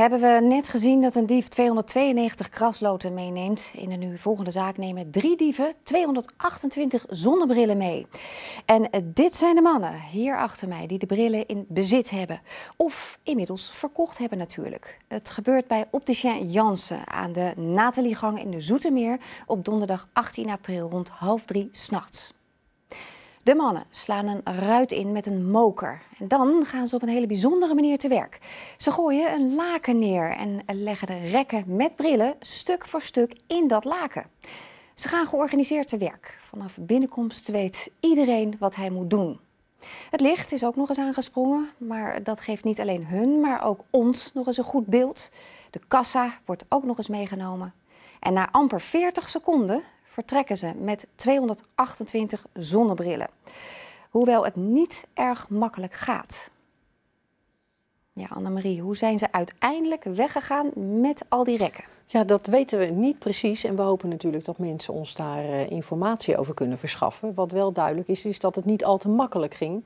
Hebben we net gezien dat een dief 292 krasloten meeneemt. In de nu volgende zaak nemen drie dieven 228 zonnebrillen mee. En eh, dit zijn de mannen hier achter mij die de brillen in bezit hebben. Of inmiddels verkocht hebben natuurlijk. Het gebeurt bij opticien Jansen aan de Nathaliegang in de Zoetermeer op donderdag 18 april rond half drie s'nachts. De mannen slaan een ruit in met een moker. En dan gaan ze op een hele bijzondere manier te werk. Ze gooien een laken neer en leggen de rekken met brillen stuk voor stuk in dat laken. Ze gaan georganiseerd te werk. Vanaf binnenkomst weet iedereen wat hij moet doen. Het licht is ook nog eens aangesprongen, maar dat geeft niet alleen hun, maar ook ons nog eens een goed beeld. De kassa wordt ook nog eens meegenomen. En na amper 40 seconden vertrekken ze met 228 zonnebrillen. Hoewel het niet erg makkelijk gaat. Ja, Annemarie, hoe zijn ze uiteindelijk weggegaan met al die rekken? Ja, dat weten we niet precies. En we hopen natuurlijk dat mensen ons daar eh, informatie over kunnen verschaffen. Wat wel duidelijk is, is dat het niet al te makkelijk ging.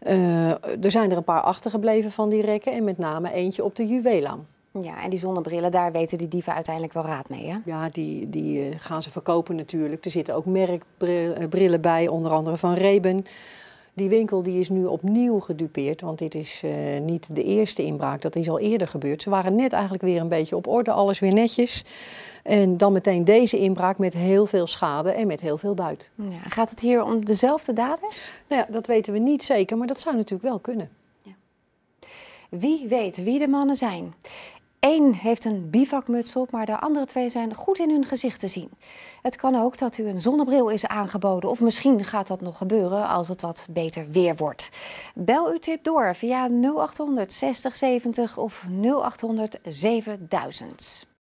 Eh, er zijn er een paar achtergebleven van die rekken. En met name eentje op de Juwelam. Ja, en die zonnebrillen, daar weten die dieven uiteindelijk wel raad mee, hè? Ja, die, die eh, gaan ze verkopen natuurlijk. Er zitten ook merkbrillen bij, onder andere van Reben. Die winkel die is nu opnieuw gedupeerd, want dit is eh, niet de eerste inbraak. Dat is al eerder gebeurd. Ze waren net eigenlijk weer een beetje op orde, alles weer netjes. En dan meteen deze inbraak met heel veel schade en met heel veel buit. Ja, gaat het hier om dezelfde daders? Nou ja, dat weten we niet zeker, maar dat zou natuurlijk wel kunnen. Ja. Wie weet wie de mannen zijn Eén heeft een bivakmuts op, maar de andere twee zijn goed in hun gezicht te zien. Het kan ook dat u een zonnebril is aangeboden. Of misschien gaat dat nog gebeuren als het wat beter weer wordt. Bel uw tip door via 0800 60 70 of 0800 7000.